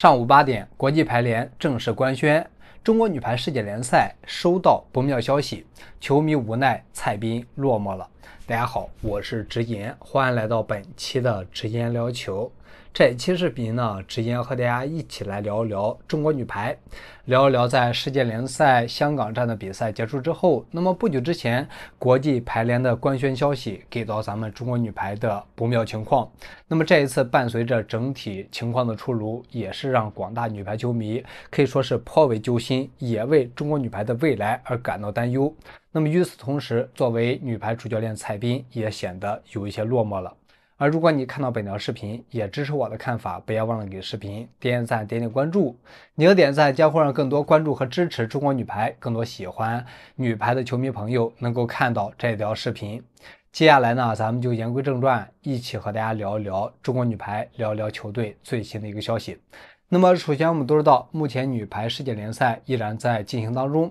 上午八点，国际排联正式官宣，中国女排世界联赛收到不妙消息，球迷无奈，蔡斌落寞了。大家好，我是直言，欢迎来到本期的直言聊球。这一期视频呢，直接和大家一起来聊一聊中国女排，聊一聊在世界联赛香港站的比赛结束之后，那么不久之前，国际排联的官宣消息给到咱们中国女排的不妙情况。那么这一次伴随着整体情况的出炉，也是让广大女排球迷可以说是颇为揪心，也为中国女排的未来而感到担忧。那么与此同时，作为女排主教练蔡斌也显得有一些落寞了。而如果你看到本条视频，也支持我的看法，不要忘了给视频点点赞、点点关注。你的点赞将会让更多关注和支持中国女排、更多喜欢女排的球迷朋友能够看到这条视频。接下来呢，咱们就言归正传，一起和大家聊一聊中国女排，聊聊球队最新的一个消息。那么，首先我们都知道，目前女排世界联赛依然在进行当中。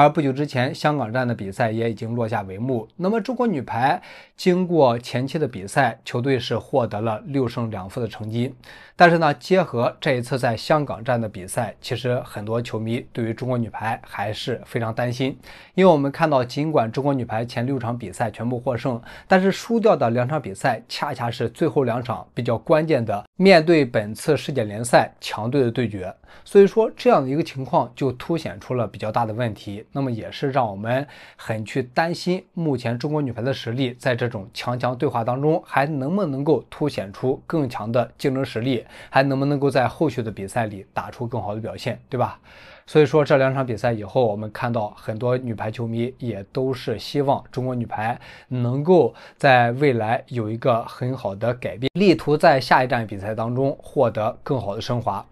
而不久之前，香港站的比赛也已经落下帷幕。那么，中国女排经过前期的比赛，球队是获得了六胜两负的成绩。但是呢，结合这一次在香港站的比赛，其实很多球迷对于中国女排还是非常担心，因为我们看到，尽管中国女排前六场比赛全部获胜，但是输掉的两场比赛恰恰是最后两场比较关键的，面对本次世界联赛强队的对决。所以说，这样的一个情况就凸显出了比较大的问题，那么也是让我们很去担心，目前中国女排的实力在这种强强对话当中，还能不能够凸显出更强的竞争实力，还能不能够在后续的比赛里打出更好的表现，对吧？所以说，这两场比赛以后，我们看到很多女排球迷也都是希望中国女排能够在未来有一个很好的改变，力图在下一站比赛当中获得更好的升华。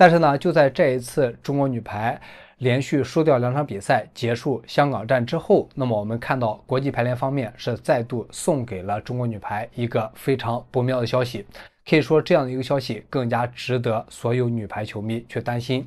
但是呢，就在这一次中国女排连续输掉两场比赛结束香港站之后，那么我们看到国际排联方面是再度送给了中国女排一个非常不妙的消息。可以说这样的一个消息更加值得所有女排球迷去担心。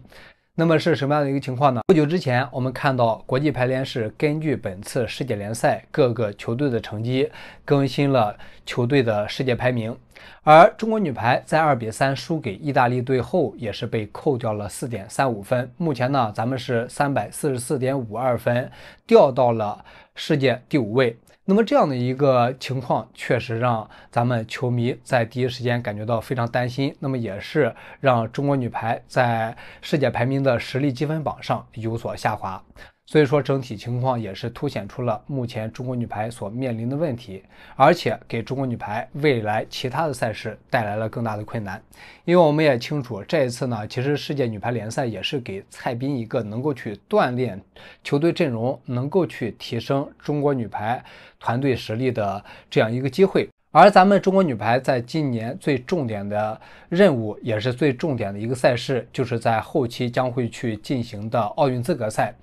那么是什么样的一个情况呢？不久之前，我们看到国际排联是根据本次世界联赛各个球队的成绩更新了球队的世界排名。而中国女排在二比三输给意大利队后，也是被扣掉了四点三五分。目前呢，咱们是三百四十四点五二分，掉到了世界第五位。那么这样的一个情况，确实让咱们球迷在第一时间感觉到非常担心。那么也是让中国女排在世界排名的实力积分榜上有所下滑。所以说，整体情况也是凸显出了目前中国女排所面临的问题，而且给中国女排未来其他的赛事带来了更大的困难。因为我们也清楚，这一次呢，其实世界女排联赛也是给蔡斌一个能够去锻炼球队阵容、能够去提升中国女排团队实力的这样一个机会。而咱们中国女排在今年最重点的任务，也是最重点的一个赛事，就是在后期将会去进行的奥运资格赛。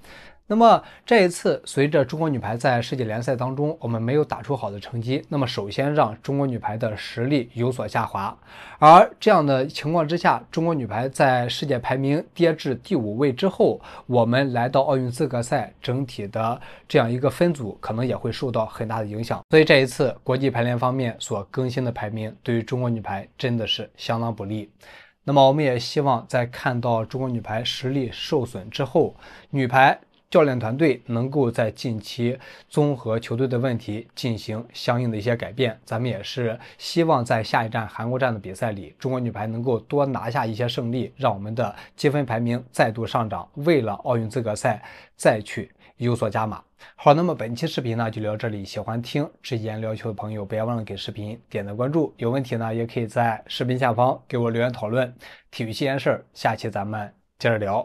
那么这一次，随着中国女排在世界联赛当中，我们没有打出好的成绩，那么首先让中国女排的实力有所下滑。而这样的情况之下，中国女排在世界排名跌至第五位之后，我们来到奥运资格赛整体的这样一个分组，可能也会受到很大的影响。所以这一次国际排联方面所更新的排名，对于中国女排真的是相当不利。那么我们也希望在看到中国女排实力受损之后，女排。教练团队能够在近期综合球队的问题进行相应的一些改变，咱们也是希望在下一站韩国站的比赛里，中国女排能够多拿下一些胜利，让我们的积分排名再度上涨，为了奥运资格赛再去有所加码。好，那么本期视频呢就聊到这里，喜欢听直言聊球的朋友，不要忘了给视频点赞关注，有问题呢也可以在视频下方给我留言讨论。体育新鲜事儿，下期咱们接着聊。